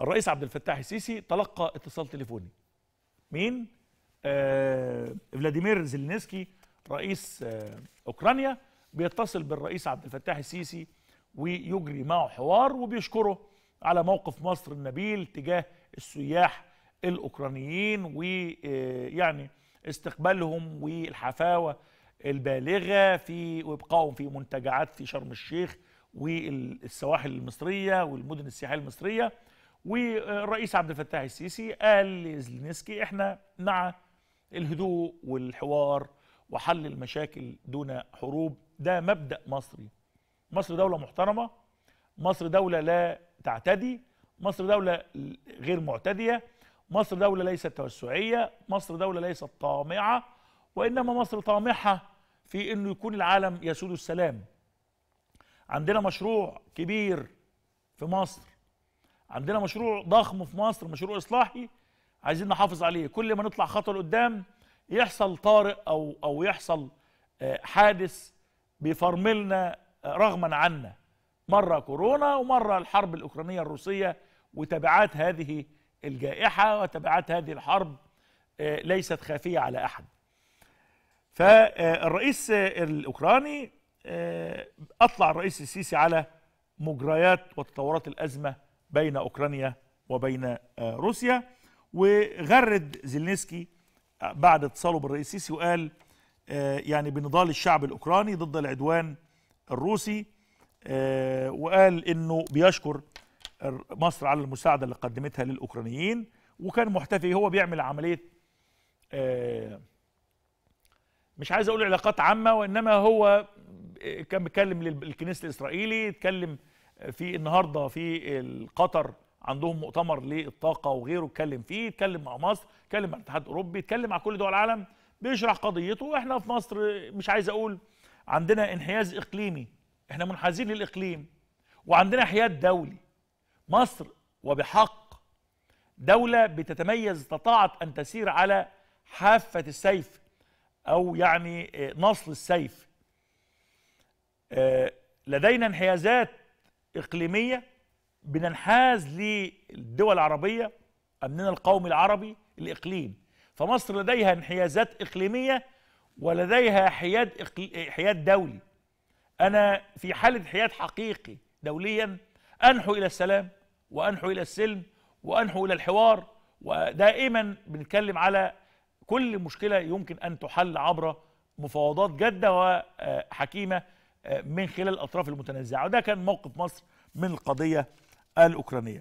الرئيس عبد الفتاح السيسي تلقى اتصال تليفوني مين آه فلاديمير زيلينسكي رئيس آه اوكرانيا بيتصل بالرئيس عبد الفتاح السيسي ويجري معه حوار وبيشكره على موقف مصر النبيل تجاه السياح الاوكرانيين ويعني آه، استقبالهم والحفاوه البالغه في وابقائهم في منتجعات في شرم الشيخ والسواحل المصريه والمدن السياحيه المصريه والرئيس عبد الفتاح السيسي قال لزلينسكي احنا مع الهدوء والحوار وحل المشاكل دون حروب ده مبدا مصري مصر دوله محترمه مصر دوله لا تعتدي مصر دوله غير معتديه مصر دوله ليست توسعيه مصر دوله ليست طامعه وانما مصر طامحه في انه يكون العالم يسود السلام عندنا مشروع كبير في مصر عندنا مشروع ضخم في مصر مشروع اصلاحي عايزين نحافظ عليه كل ما نطلع خطوه لقدام يحصل طارئ او او يحصل آه، حادث بيفرملنا آه، رغما عنا مره كورونا ومره الحرب الاوكرانيه الروسيه وتبعات هذه الجائحه وتبعات هذه الحرب آه، ليست خافيه على احد فالرئيس الاوكراني اطلع الرئيس السيسي على مجريات وتطورات الازمه بين اوكرانيا وبين آه، روسيا وغرد زيلنسكي آه، بعد اتصاله بالرئيس السيسي وقال آه، يعني بنضال الشعب الاوكراني ضد العدوان الروسي وقال انه بيشكر مصر على المساعده اللي قدمتها للاوكرانيين وكان محتفي هو بيعمل عمليه مش عايز اقول علاقات عامه وانما هو كان بيتكلم للكنيسه الاسرائيلي اتكلم في النهارده في قطر عندهم مؤتمر للطاقه وغيره اتكلم فيه اتكلم مع مصر اتكلم مع الاتحاد الاوروبي اتكلم مع كل دول العالم بيشرح قضيته واحنا في مصر مش عايز اقول عندنا انحياز اقليمي احنا منحازين للاقليم وعندنا حياد دولي مصر وبحق دولة بتتميز استطاعت أن تسير على حافة السيف أو يعني نصل السيف آه، لدينا انحيازات إقليمية بننحاز للدول العربية أمننا القومي العربي الإقليم فمصر لديها انحيازات إقليمية ولديها حياد حياد دولي أنا في حالة حياد حقيقي دوليا أنحو إلى السلام وأنحو إلى السلم وأنحو إلى الحوار ودائما بنتكلم على كل مشكلة يمكن أن تحل عبر مفاوضات جادة وحكيمة آه، من خلال الأطراف المتنازعة وده كان موقف مصر من القضية الأوكرانية